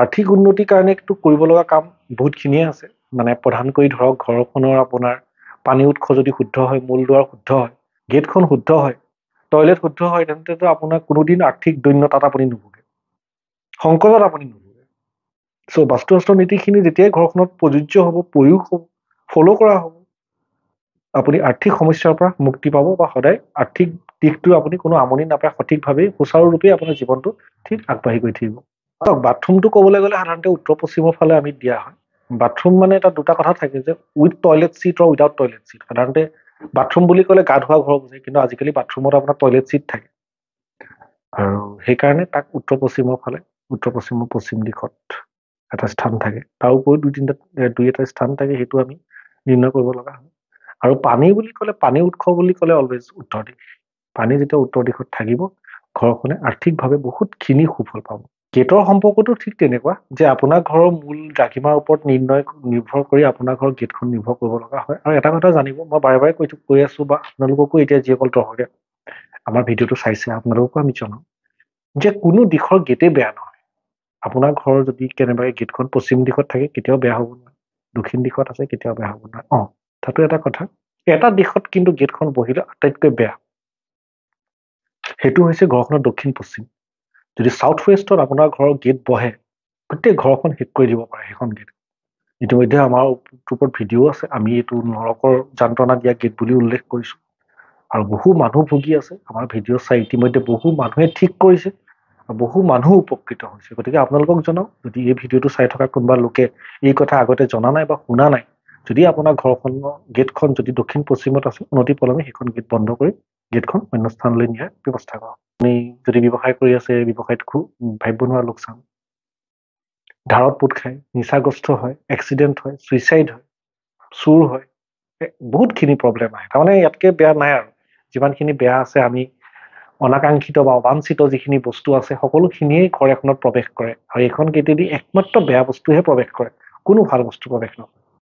আৰ্থিক উন্নতিৰ কাৰণে একটো কৰিব লগা কাম বহুতখিনিয়ে আছে মানে প্ৰধানকৈ ধৰক ঘৰখনৰ আপোনাৰ পানী উৎস যদি শুদ্ধ হয় মূল দুৱাৰ শুদ্ধ হয় গেটখন শুদ্ধ হয় টয়লেট শুদ্ধ হয় তেন্তেতো আপোনাৰ কোনোদিন আৰ্থিক দৈন্যতাত আপুনি নুভোগে সংকটত আপুনি নুভোগে চ' বাস্তুশাস্ত্ৰ নীতিখিনি যেতিয়াই ঘৰখনত প্ৰযোজ্য হ'ব প্ৰয়োগ হ'ব ফ'ল' কৰা হ'ব আপুনি আৰ্থিক সমস্যাৰ পৰা মুক্তি পাব বা সদায় আৰ্থিক দিশটো আপুনি কোনো আমনি নাপায় সঠিকভাৱেই সুচাৰুৰূপেই আপোনাৰ জীৱনটো ঠিক আগবাঢ়ি গৈ থাকিব আৰু বাথৰুমটো ক'বলৈ গ'লে সাধাৰণতে উত্তৰ পশ্চিমৰ ফালে আমি দিয়া হয় বাথৰুম মানে তাত দুটা কথা থাকে যে উইথ টয়লেট চিট আৰু উইদাউট টয়লেট চিট সাধাৰণতে বাথৰুম বুলি ক'লে গা ধোৱা ঘৰ বুজায় কিন্তু আজিকালি বাথৰুমত আপোনাৰ টয়লেট চিট থাকে আৰু সেইকাৰণে তাক উত্তৰ পশ্চিমৰ ফালে উত্তৰ পশ্চিমৰ পশ্চিম দিশত এটা স্থান থাকে তাৰ উপৰিও দুই তিনিটা দুই এটা স্থান থাকে সেইটো আমি নিৰ্ণয় কৰিব লগা হয় আৰু পানী বুলি ক'লে পানী উৎস বুলি ক'লে অলৱেজ উত্তৰ দিশ পানী যেতিয়া উত্তৰ দিশত থাকিব ঘৰখনে আৰ্থিকভাৱে বহুতখিনি সুফল পাব গেটৰ সম্পৰ্কটো ঠিক তেনেকুৱা যে আপোনাৰ ঘৰৰ মূল দ্ৰাঘিমাৰ ওপৰত নিৰ্ণয় নিৰ্ভৰ কৰি আপোনাৰ ঘৰৰ গেটখন নিৰ্ভৰ কৰিব লগা হয় আৰু এটা কথা জানিব মই বাৰে বাৰে কৈ কৈ আছো বা আপোনালোককো এতিয়া যিসকল দৰ্শকে আমাৰ ভিডিঅ'টো চাইছে আপোনালোককো আমি জনাওঁ যে কোনো দিশৰ গেটেই বেয়া নহয় আপোনাৰ ঘৰ যদি কেনেবাকৈ গেটখন পশ্চিম দিশত থাকে কেতিয়াও বেয়া হ'ব নোৱাৰে দক্ষিণ দিশত আছে কেতিয়াও বেয়া হ'ব নোৱাৰে অঁ তাতো এটা কথা এটা দিশত কিন্তু গেটখন বহিলে আটাইতকৈ বেয়া সেইটো হৈছে ঘৰখনৰ দক্ষিণ পশ্চিম যদি চাউথ ৱেষ্টত আপোনাৰ ঘৰৰ গেট বহে গোটেই ঘৰখন শেষ কৰি দিব পাৰে সেইখন গেট ইতিমধ্যে আমাৰ ওপৰত ভিডিঅ' আছে আমি এইটো নৰকৰ যন্ত্ৰণা দিয়া গেট বুলি উল্লেখ কৰিছোঁ আৰু বহু মানুহ ভুগি আছে আমাৰ ভিডিঅ' চাই ইতিমধ্যে বহু মানুহে ঠিক কৰিছে আৰু বহু মানুহ উপকৃত হৈছে গতিকে আপোনালোকক জনাওঁ যদি এই ভিডিঅ'টো চাই থকা কোনোবা লোকে এই কথা আগতে জনা নাই বা শুনা নাই যদি আপোনাৰ ঘৰখনৰ গেটখন যদি দক্ষিণ পশ্চিমত আছে উন্নতি পলমে সেইখন গেট বন্ধ কৰি গেটখন অন্য স্থানলৈ নিয়াৰ ব্যৱস্থা কৰক আপুনি যদি ব্যৱসায় কৰি আছে ব্যৱসায়ত খুব ভাবিব নোৱাৰা লোকচান ধাৰত পোট খাই নিচাগ্ৰস্ত হয় এক্সিডেণ্ট হয় চুইচাইড হয় চুৰ হয় বহুতখিনি প্ৰব্লেম আহে তাৰমানে ইয়াতকৈ বেয়া নাই আৰু যিমানখিনি বেয়া আছে আমি অনাকাংক্ষিত বা অবাঞ্চিত যিখিনি বস্তু আছে সকলোখিনিয়ে ঘৰ এখনত প্ৰৱেশ কৰে আৰু এইখন কেতিয়াবা একমাত্ৰ বেয়া বস্তুহে প্ৰৱেশ কৰে কোনো ভাল বস্তু প্ৰৱেশ নকৰে